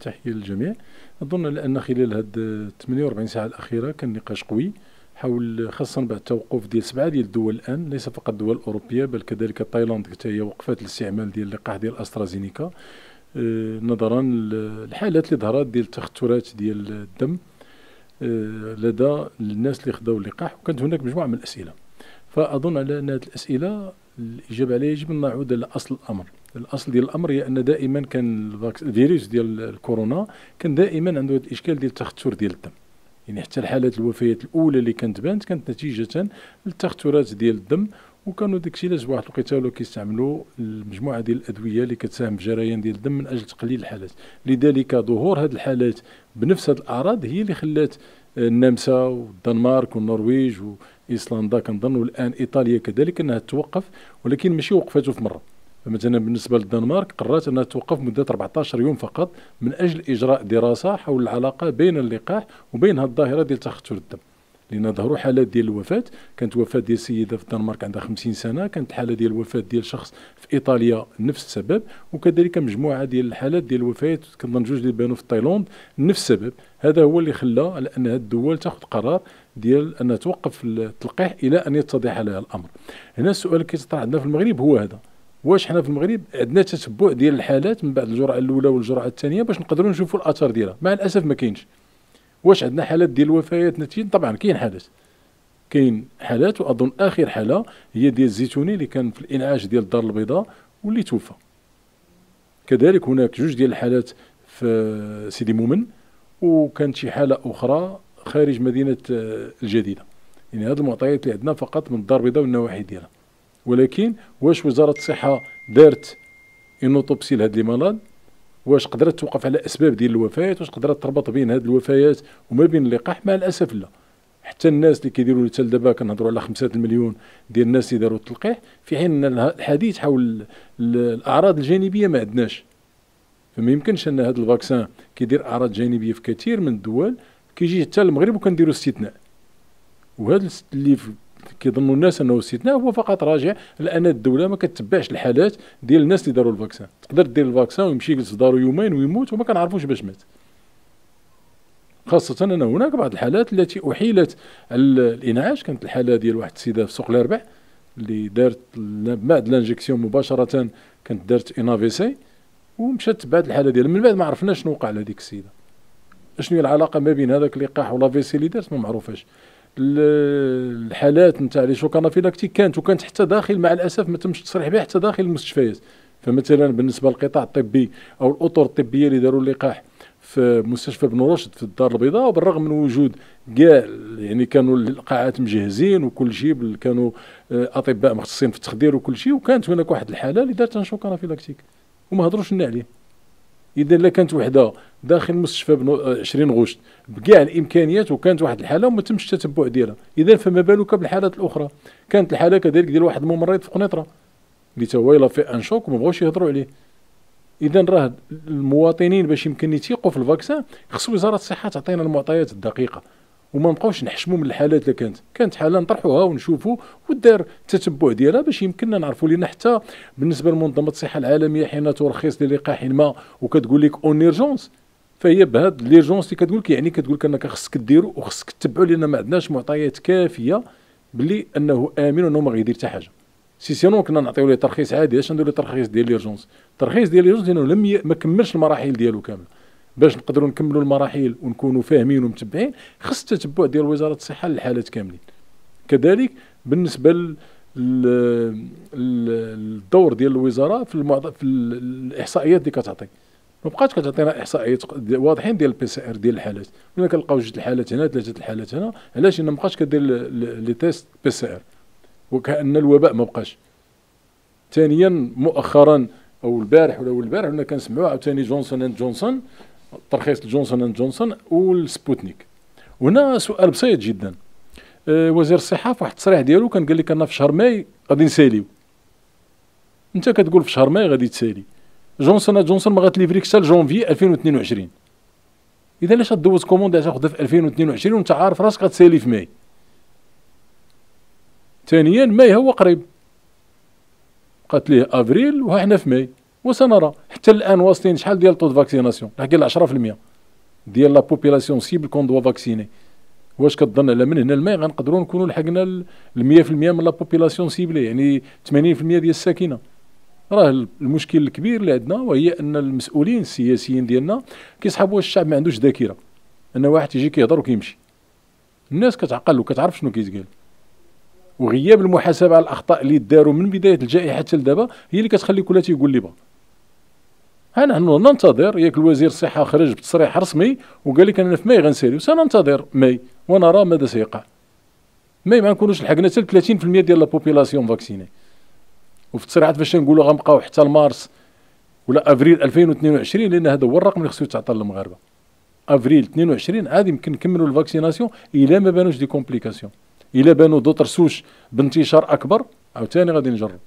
تحية للجميع أظن أن خلال هاد 48 ساعة الأخيرة كان نقاش قوي حول خاصة بعد توقف ديال سبعة ديال الدول الآن ليس فقط الدول الأوروبية بل كذلك تايلاند حتى هي وقفات الاستعمال ديال اللقاح ديال أسترازينيكا آه، نظرا للحالات اللي ظهرت ديال التخترات ديال الدم آه، لدى الناس اللي خداو اللقاح وكانت هناك مجموعة من الأسئلة فأظن على أن هذه الأسئلة الإجابة عليها يجب أن نعود إلى أصل الأمر الاصل ديال الامر هي ان دائما كان الفيروس ديال الكورونا كان دائما عنده هذا الاشكال ديال التختر ديال الدم يعني حتى الحالات الوفيات الاولى اللي كانت بانت كانت نتيجه للتخثرات ديال الدم وكانوا داك الشيء علاش واحد الوقيته ولاو كيستعملوا المجموعه ديال الادويه اللي كتساهم في جريان ديال الدم من اجل تقليل الحالات لذلك ظهور هذه الحالات بنفس هذه الاعراض هي اللي خلات النمسا والدنمارك والنرويج وايسلندا كنظن والان ايطاليا كذلك انها توقف ولكن ماشي وقفته في مره مثلا بالنسبه للدنمارك قررت انها توقف مده 14 يوم فقط من اجل اجراء دراسه حول العلاقه بين اللقاح وبين هذه الظاهره ديال تخثر الدم لان ظهروا حالات ديال الوفاه كانت وفاه ديال سيده في الدنمارك عندها 50 سنه كانت حاله ديال الوفاه ديال شخص في ايطاليا نفس السبب وكذلك مجموعه ديال الحالات ديال الوفيات كنظن جوج اللي بانوا في تايلاند نفس السبب هذا هو اللي خلى على ان الدول تاخذ قرار ديال ان توقف التلقيح الى ان يتضح لها الامر هنا السؤال اللي كيطرح عندنا في المغرب هو هذا واش حنا في المغرب عندنا تتبع ديال الحالات من بعد الجرعه الاولى والجرعه الثانيه باش نقدروا نشوفوا الاثار ديالها مع الاسف ما كاينش واش عندنا حالات ديال الوفيات نتيجه طبعا كاين حالات كاين حالات واظن اخر حاله هي ديال الزيتوني اللي كان في الانعاش ديال الدار البيضاء واللي توفى كذلك هناك جوج ديال الحالات في سيدي مومن وكانت شي حاله اخرى خارج مدينه آه، الجديده يعني هذه المعطيات اللي عندنا فقط من الدار البيضاء والنواحي ديالها ولكن واش وزاره الصحه دارت اون اوتوبسي لهاد لي مالاد واش قدرت توقف على اسباب ديال الوفيات واش قدرت تربط بين هاد الوفيات وما بين اللقاح مع الاسف لا حتى الناس اللي كيديروا حتى دابا كنهضروا على 5 المليون ديال الناس اللي داروا التلقيح في حين ان الحديث حول الاعراض الجانبيه ما عندناش فما يمكنش ان هذا الفاكسان كيدير اعراض جانبيه في كثير من الدول كيجي حتى المغرب وكنديروا استثناء وهذا اللي في كيظنوا الناس انه استثناء هو فقط راجع لان الدوله ما كتبعش الحالات ديال الناس اللي داروا الفاكسان تقدر دير الفاكسان ويمشي يجلس دارو يومين ويموت وما كنعرفوش باش مات خاصة أن هناك بعض الحالات التي أحيلت الإنعاش كانت الحالة ديال واحد السيدة في سوق الأربع اللي دارت بعد لانجيكسيون مباشرة كانت دارت ان في سي ومشات بعد الحالة ديالها من بعد ما عرفناش شنو وقع لهذيك السيدة شنو هي العلاقة ما بين هذاك اللقاح ولا في سي اللي دارت ما معروفاش الحالات نتاع لي شوك انافيلاكتيك كانت وكانت حتى داخل مع الاسف ما تمش التصريح بها حتى داخل المستشفيات فمثلا بالنسبه للقطاع الطبي او الاطر الطبيه اللي داروا اللقاح في مستشفى بن رشد في الدار البيضاء وبالرغم من وجود كاع يعني كانوا القاعات مجهزين وكل شيء كانوا آه، اطباء مختصين في التخدير وكل شيء وكانت هناك واحد الحاله اللي دارت شوك انافيلاكتيك وما هضروش لنا عليه اذا لا كانت وحده داخل مستشفى بنو 20 آه، غشت بكاع الامكانيات وكانت واحد الحاله وما تمش التتبع ديالها اذا فما بالك بالحالات الاخرى كانت الحاله كذلك ديال واحد الممرض في قنيطره اللي تا هو في ان شوك وما بغاوش يهضروا عليه اذا راه المواطنين باش يمكن يتيقوا في الفاكسان خص وزاره الصحه تعطينا المعطيات الدقيقه وما نبقاوش نحشموا من الحالات اللي كانت كانت حاله نطرحوها ونشوفوا ودار التتبع ديالها باش يمكننا نعرفوا لان حتى بالنسبه لمنظمه الصحه العالميه حين ترخيص للقاح ما وكتقول لك اون ايرجونس فهي بهاد ليرجونس اللي كتقول لك يعني كتقول لك انك خصك ديرو وخصك تتبعو لان ما عندناش معطيات كافيه بلي انه امن وانه ما غيدير حتى حاجه سي سينو كنا نعطيو ليه ترخيص عادي اش ندير ليه ترخيص ديال ليرجونس ترخيص ديال ليرجونس لانه لم ي... ما كملش المراحل ديالو كامله باش نقدروا نكملوا المراحل ونكونوا فاهمين ومتبعين خص التتبع ديال وزاره الصحه للحالات كاملين كذلك بالنسبه الدور ديال الوزاره في المعض... في الاحصائيات اللي كتعطي ما بقاتش كتعطينا احصائيات واضحين ديال البي سي ار ديال الحالات ولا كنلقاو جوج الحالات هنا ثلاثه الحالات هنا علاش ما بقاش كدير لي تيست بي سي ار وكان الوباء ما بقاش ثانيا مؤخرا او البارح ولا البارح كنا كنسمعوا عاوتاني جونسون اند جونسون ترخيص جونسون اند جونسون والسبوتنيك وهنا سؤال بسيط جدا أه، وزير الصحه في واحد التصريح ديالو كان قال لك انا في شهر ماي غادي نساليو انت كتقول في شهر ماي غادي تسالي جونسون اند جونسون ما غاتليفريك حتى لجونفي 2022 اذا علاش غدوز كوموند تاخذها في 2022 وانت عارف راسك غاتسالي في ماي ثانيا ماي هو قريب قالت ليه افريل وها حنا في ماي وسنرى حتى الان واصلين شحال ديال طو فاكسيناسيون نحكي على 10% ديال لا بوبولاسيون سيبل كون دوا فاكسيني واش كتظن على من هنا لما غنقدروا نكونوا لحقنا ال 100% من لا بوبولاسيون سيبلي يعني 80% ديال الساكنه راه المشكل الكبير اللي عندنا وهي ان المسؤولين السياسيين ديالنا كيسحبوا الشعب ما عندوش ذاكره ان واحد يجي كيهضر وكيمشي الناس كتعقل وكتعرف شنو كيتقال وغياب المحاسبه على الاخطاء اللي داروا من بدايه الجائحه حتى لدابا هي اللي كتخلي كل تيقول لي بغى انا ننتظر ياك الوزير الصحه خرج بتصريح رسمي وقال لك انا في ماي غنساليو سننتظر ماي ونرى ماذا سيقع ماي ما نكونوش لحقنا حتى 30% ديال لابوبيلاسيون فاكسيني وفي التصريحات فاش نقولوا غنبقاو حتى لمارس ولا افريل 2022 لان هذا هو الرقم اللي خصو يتعطى للمغاربه افريل 22 عاد يمكن نكملوا الفاكسيناسيون الا ما بانوش دي كومبليكاسيون الا بانوا دوطر سوش بانتشار اكبر عاوتاني غادي نجرب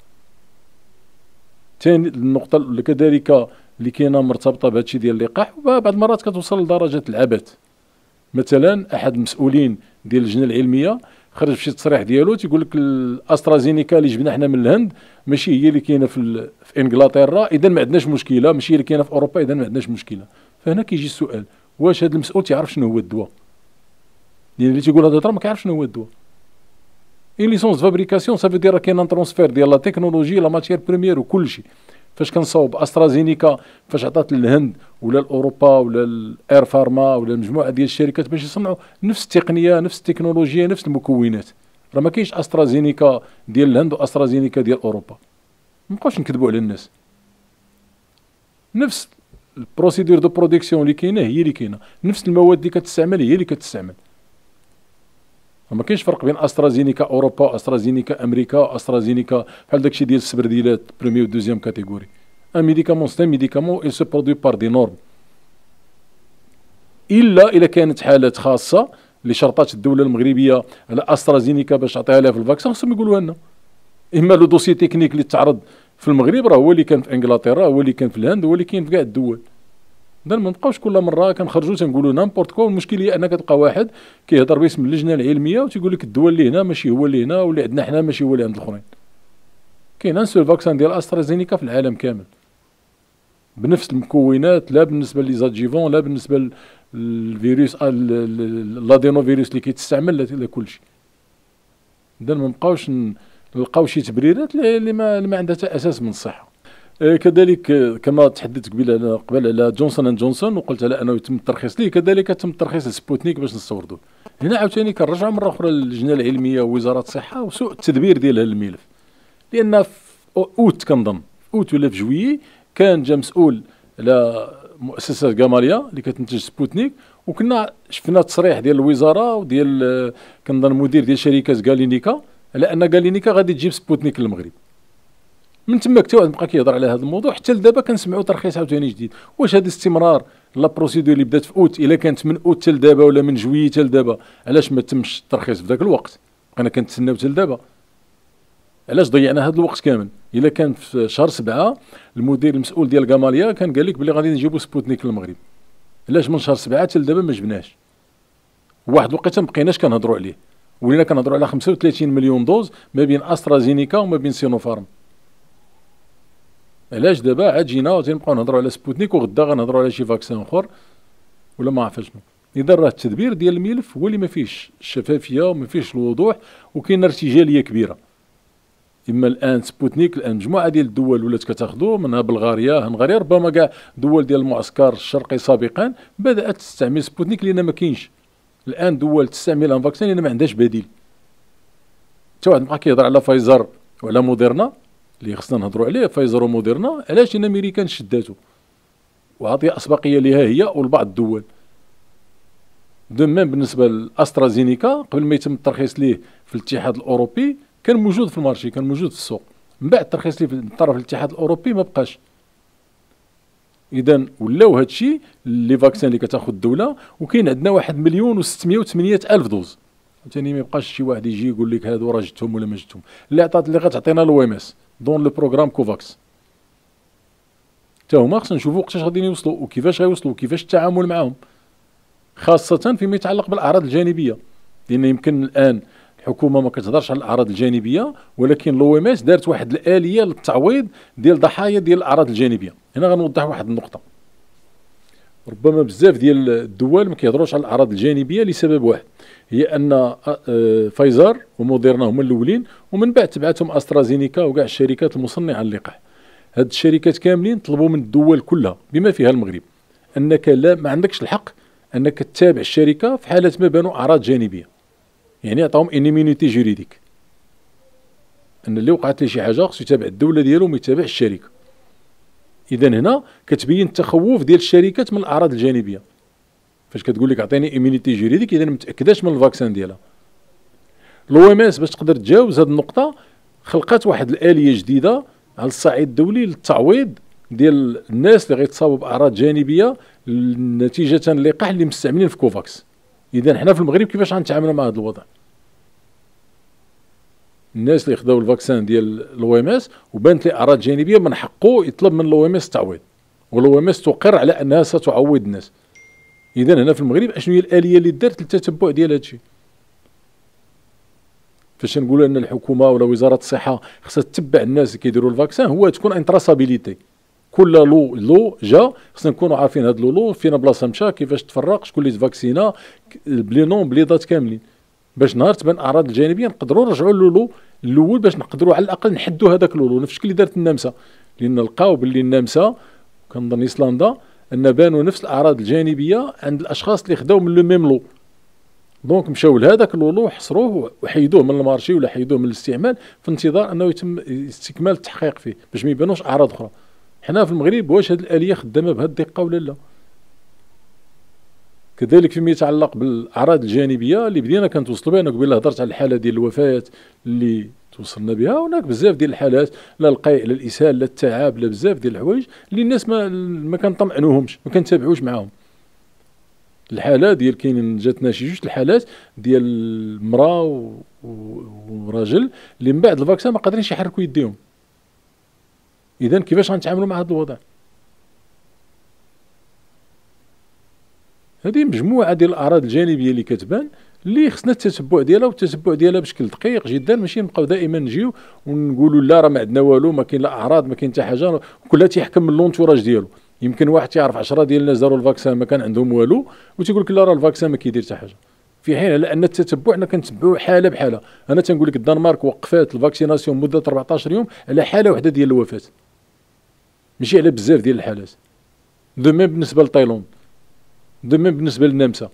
ثاني النقطه كذلك اللي كاينه مرتبطه بهادشي ديال اللقاح وبعض المرات كتوصل لدرجه العبث مثلا احد المسؤولين ديال اللجنه العلميه خرج بشي تصريح ديالو تيقول لك الاسترازينيكا اللي جبنا حنا من الهند ماشي هي اللي كاينه في, في انجلترا اذا ما عندناش مشكله ماشي هي اللي كاينه في اوروبا اذا ما عندناش مشكله فهنا كيجي السؤال واش هذا المسؤول تيعرف شنو هو الدواء يعني اللي تيقول هذا الهضره ما كيعرفش شنو هو الدواء اي ليسونس فابريكاسيون سافو دير راه كاين ان ترونسفير ديال لا تكنولوجي لا ماتيير بريمير وكل شيء فاش كنصاوب استرازينيكا فاش عطات للهند ولا لاوروبا ولا الاير فارما ولا مجموعه ديال الشركات باش يصنعوا نفس التقنيه نفس التكنولوجيا نفس المكونات راه ما كاينش استرازينيكا ديال الهند واسترازينيكا ديال اوروبا ما بقاوش نكذبوا على الناس نفس البروسيدور دو برودكسيون اللي كاينه هي اللي كاينه نفس المواد اللي كتستعمل هي اللي كتستعمل ما كاينش فرق بين استرازينيكا اوروبا استرازينيكا امريكا استرازينيكا بحال داكشي ديال السبرديلات بريمي و دوزيام كاتيجوري ان ميديكامون سي ميديكامون اي سو برودوي بار دي نورم الا الا كانت حالات خاصه اللي شرطات الدوله المغربيه على استرازينيكا باش تعطيها لها في الفاكسين خصهم يقولوها لنا اما لو دوسي تكنيك اللي تعرض في المغرب راه هو اللي كان في انجلترا هو اللي كان في الهند هو اللي كاين في كاع الدول اذا ما نبقاوش كل مره كنخرجوا تنقولوا نامبورت كو المشكل هي انك تلقى واحد كيهضر باسم اللجنه العلميه وتيقول لك الدواء اللي هنا ماشي هو اللي هنا واللي عندنا حنا ماشي هو اللي عند الاخرين كاين ان سول فاكسان ديال استرازينيكا في العالم كامل بنفس المكونات لا بالنسبه ليزادجيفون لا بالنسبه للفيروس الادينو آه، فيروس اللي كيتستعمل لا كل شيء اذا ما نبقاوش نلقاو شي تبريرات اللي ما, ما عندها حتى اساس من الصحه إيه، كذلك كما تحدثت قبل قبل على جونسون اند جونسون وقلت على انه يتم الترخيص ليه كذلك تم الترخيص لسبوتنيك باش نستوردوه هنا عاوتاني كنرجعوا مره اخرى للجنه العلميه ووزاره الصحه وسوء التدبير ديال هذا الملف لان في اوت كنظن اوت ولا في جويي كان جا مسؤول على مؤسسه كاماليا اللي كتنتج سبوتنيك وكنا شفنا تصريح ديال الوزاره وديال كنظن مدير ديال شركه كالينيكا على ان كالينيكا غادي تجيب سبوتنيك للمغرب من تما حتى واحد بقى كيهضر على هذا الموضوع حتى لدابا كنسمعوا ترخيص عاوتاني جديد واش هذا استمرار لا بروسيدور اللي بدات في اوت الا كانت من اوت حتى لدابا ولا من جويي حتى لدابا علاش ما تمش الترخيص في ذاك الوقت انا كنتسناو حتى لدابا علاش ضيعنا هذا الوقت كامل الا كان في شهر سبعة المدير المسؤول ديال كاماليا كان قال لك بلي غادي نجيبوا سبوتنيك للمغرب علاش من شهر سبعة حتى لدابا ما جبناش واحد الوقيته ما بقيناش كنهضروا عليه ولينا كنهضروا على 35 مليون دوز ما بين استرازينيكا وما بين سينوفارم علاش دابا عاد جينا غادي نبقاو نهضروا على سبوتنيك وغدا غنهضروا على شي فاكسان اخر ولا ما عرفتش شنو اذا راه التدبير ديال الملف هو اللي ما فيهش الشفافيه وما فيهش الوضوح وكاين ارتجاليه كبيره اما الان سبوتنيك الان مجموعه ديال الدول ولات كتاخذو منها بلغاريا هنغاريا ربما كاع دول ديال المعسكر الشرقي سابقا بدات تستعمل سبوتنيك لان ما كاينش الان دول تستعمل ان فاكسين لان ما عندهاش بديل حتى واحد بقى كيهضر على فايزر وعلى موديرنا اللي خصنا نهضروا عليه فايزر وموديرنا علاش امريكان شداتو وعطي اسبقيه لها هي والبعض الدول دو ميم بالنسبه لاسترازينيكا قبل ما يتم الترخيص ليه في الاتحاد الاوروبي كان موجود في المارشي كان موجود في السوق من بعد الترخيص ليه في طرف الاتحاد الاوروبي ما بقاش اذا ولاو هادشي لي فاكسان اللي كتاخذ الدوله وكاين عندنا واحد مليون و608 الف دوز ثاني ما يبقاش شي واحد يجي يقول لك هادو راه جبتهم ولا ما جبتهم اللي عطات اللي غتعطينا لو ام اس دون لو بروغرام كوفاكس تاهما هما خصنا نشوفو وقتاش غاديين يوصلوا وكيفاش غيوصلوا وكيفاش التعامل معاهم خاصة فيما يتعلق بالأعراض الجانبية لأن يمكن الآن الحكومة ما كتهضرش على الأعراض الجانبية ولكن لو ام اس دارت واحد الآلية للتعويض ديال ضحايا ديال الأعراض الجانبية هنا غنوضح واحد النقطة ربما بزاف ديال الدول ما كيهضروش على الأعراض الجانبية لسبب واحد هي ان آه، فايزر وموديرنا هما الاولين ومن بعد تبعتهم استرازينيكا وكاع الشركات المصنعه للقاح هاد الشركات كاملين طلبوا من الدول كلها بما فيها المغرب انك لا ما عندكش الحق انك تتابع الشركه في حاله ما بانوا اعراض جانبيه يعني عطاهم انيمينيتي جوريديك ان اللي وقعت لي شي حاجه خصو يتابع الدوله ديالو يتابعش الشركه اذا هنا كتبين التخوف ديال الشركات من الاعراض الجانبيه فاش كتقول لك اعطيني امينيتي جيريديك اذا ما متاكداش من الفاكسان ديالها لو ام اس باش تقدر تجاوز هذه النقطه خلقت واحد الاليه جديده على الصعيد الدولي للتعويض ديال الناس اللي غيتصابوا باعراض جانبيه نتيجه اللقاح اللي مستعملين في كوفاكس اذا حنا في المغرب كيفاش غنتعاملوا مع هذا الوضع الناس اللي خداو الفاكسان ديال الاو ام اس وبانت لي اعراض جانبيه من حقه يطلب من الاو ام اس التعويض والاو ام اس تقر على انها ستعوض الناس اذا هنا في المغرب اشنو هي الاليه اللي دارت للتتبع ديال الشيء فاش نقول ان الحكومه ولا وزاره الصحه خصها تتبع الناس اللي كيديروا الفاكسان هو تكون انتراسابيليتي كل لو لو جا خصنا نكونوا عارفين هاد لو لو فينا بلاصه مشى كيفاش تفرق شكون اللي تفاكسينا بلي نون بلي دات كاملين باش نهار تبان الاعراض الجانبيه نقدروا نرجعوا للولو الاول باش نقدروا على الاقل نحدوا هذاك اللولو نفس الشكل اللي دارت النمسا لان لقاو باللي النمسا كنظن ايسلندا ان بانوا نفس الاعراض الجانبيه عند الاشخاص اللي خداو من لو ميم لو دونك مشاو لهذاك اللولو حصروه وحيدوه من المارشي ولا حيدوه من الاستعمال في انتظار انه يتم استكمال التحقيق فيه باش ما يبانوش اعراض اخرى حنا في المغرب واش هذه الاليه خدامه بهذه الدقه ولا لا كذلك فيما يتعلق بالاعراض الجانبيه اللي بدينا كنتوصلوا بها انا قبيله هضرت على الحاله ديال الوفيات اللي توصلنا بها هناك بزاف ديال الحالات لا القيء لا الاسهال لا التعب لا بزاف ديال الحوايج اللي الناس ما ما كنطمئنوهمش ما كنتابعوش معاهم الحاله ديال كاين جاتنا شي جوج الحالات ديال المراه و... و... وراجل اللي من بعد الفاكسه ما قادرينش يحركوا يديهم اذا كيفاش غنتعاملوا مع هذا الوضع هذه مجموعه ديال الاعراض الجانبيه اللي كتبان اللي خصنا التتبع ديالها والتتبع ديالها بشكل دقيق جدا ماشي نبقاو دائما نجيو ونقولوا لا راه ما عندنا والو ما كاين لا اعراض ما كاين حتى حاجه كلها تيحكم من لونتوراج ديالو يمكن واحد تيعرف 10 ديال الناس داروا الفاكسان ما كان عندهم والو وتيقول لك لا راه الفاكسان ما كيدير حتى حاجه في حين على ان التتبع حنا كنتبعوا حاله بحاله انا تنقول لك الدنمارك وقفات الفاكسيناسيون مده 14 يوم على حاله واحده ديال الوفاه ماشي على بزاف ديال الحالات دو ميم بالنسبه لتايلاند دو ميم بالنسبه للنمسا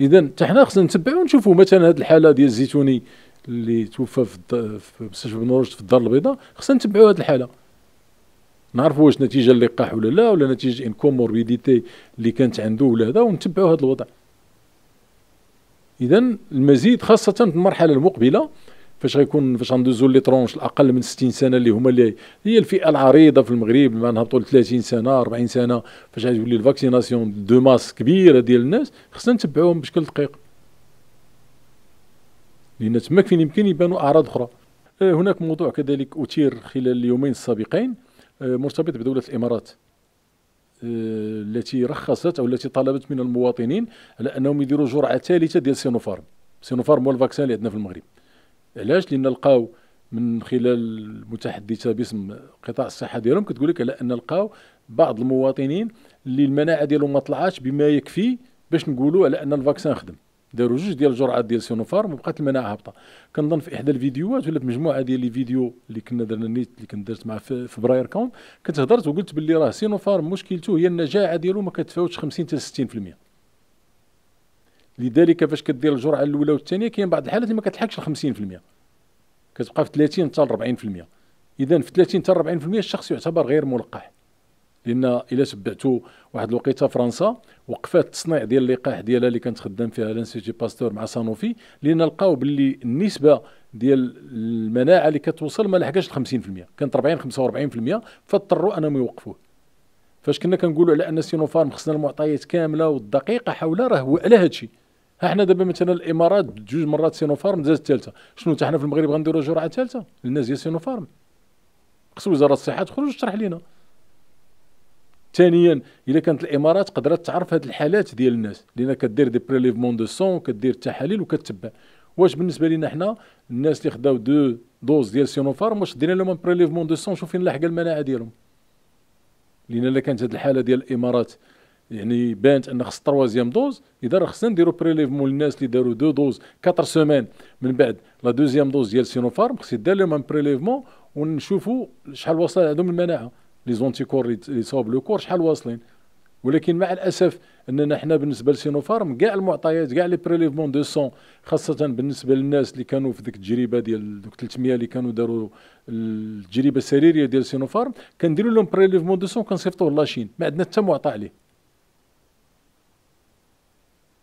اذا حتى حنا خصنا نتبعوا ونشوفوا مثلا هذه الحاله ديال الزيتوني اللي توفى في مستشفى بن رشد في الدار البيضاء خصنا نتبعوا هذه الحاله نعرفوا واش نتيجه اللقاح ولا لا ولا نتيجه ان كوموربيديتي اللي كانت عنده ولا هذا ونتبعوا هذا الوضع اذا المزيد خاصه في المرحله المقبله فاش غيكون فاش غندوزو لي ترونش الاقل من 60 سنه اللي هما اللي هي الفئه العريضه في المغرب ما نهبطوا ل 30 سنه 40 سنه فاش غتولي الفاكسيناسيون دو ماس كبيره ديال الناس خصنا نتبعوهم بشكل دقيق لان تماك فين يمكن يبانوا اعراض اخرى آه، هناك موضوع كذلك اثير خلال اليومين السابقين آه، مرتبط بدوله الامارات آه، التي رخصت او التي طلبت من المواطنين على انهم يديروا جرعه ثالثه ديال سينوفارم سينوفارم هو الفاكسان اللي عندنا في المغرب علاش لان لقاو من خلال المتحدثه باسم قطاع الصحه ديالهم كتقول لك على ان لقاو بعض المواطنين اللي المناعه ديالهم ما طلعاتش بما يكفي باش نقولوا على ان الفاكسان خدم داروا جوج ديال الجرعات ديال سينوفارم وبقات المناعه هابطه كنظن في احدى الفيديوهات ولا في مجموعه ديال الفيديو اللي كنا درنا نيت اللي كنت درت مع فبراير كوم كنت هضرت وقلت باللي راه سينوفارم مشكلته هي النجاعه ديالو ما كتفاوتش 50 حتى 60% لذلك فاش كدير الجرعه الاولى والثانيه كاين بعض الحالات اللي ما كتلحقش ال 50% كتبقى في 30 حتى ل 40% اذا في 30 حتى ل 40% الشخص يعتبر غير ملقح لان الا تبعتوا واحد الوقيته فرنسا وقفات التصنيع ديال اللقاح ديالها اللي كانت خدام فيها لانسيتي باستور مع سانوفي لان لقاو باللي النسبه ديال المناعه اللي كتوصل ما لحقاش ال 50% كانت 40 45% فاضطروا انهم يوقفوه فاش كنا كنقولوا على ان سينوفارم خصنا المعطيات كامله والدقيقه حول راه هو على هادشي احنا دابا مثلا الامارات جوج مرات سينوفارم دازت ثالثه شنو حتى حنا في المغرب غنديروا جرعه ثالثه للناس ديال سينوفارم خص وزاره الصحه تخرج تشرح لينا ثانيا الا كانت الامارات قدرت تعرف هذه الحالات ديال الناس لان كدير دي بريليفمون دو سون كدير التحاليل وكتبع واش بالنسبه لنا حنا الناس اللي خداو دو دوز ديال سينوفارم واش درنا لهم بريليفمون دو سون شوف فين لاحقه المناعه ديالهم لان الا كانت هذه الحاله ديال الامارات يعني بانت ان خص تروازيام دوز اذا راه خصنا نديرو بريليفمون للناس اللي داروا دو دوز كاتر سومان من بعد لا دوزيام دوز ديال سينوفارم خص يدار لهم ان بريليفمون ونشوفوا شحال واصل عندهم المناعه لي كور اللي صوب لو كور شحال واصلين ولكن مع الاسف اننا حنا بالنسبه لسينوفارم كاع المعطيات كاع لي بريليفمون دو سون خاصه بالنسبه للناس اللي كانوا في ديك التجربه ديال دوك 300 اللي كانوا داروا التجربه السريريه ديال سينوفارم كنديروا لهم بريليفمون دو سون كنصيفطوه لاشين ما عندنا حتى معطى عليه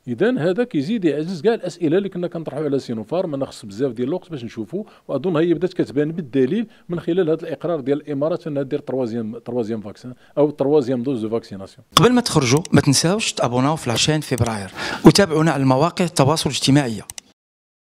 اذا هذا كيزيد يعزز كاع الاسئله اللي كنا كنطرحوا على سينوفارم انا خص بزاف ديال الوقت باش نشوفوا واظن هي بدات كتبان بالدليل من خلال هذا الاقرار ديال الامارات انها دير تروازيام تروازيام فاكسين او تروازيام دوز دو فاكسيناسيون قبل ما تخرجوا ما تنساوش تابوناو في لاشين فبراير وتابعونا على المواقع التواصل الاجتماعي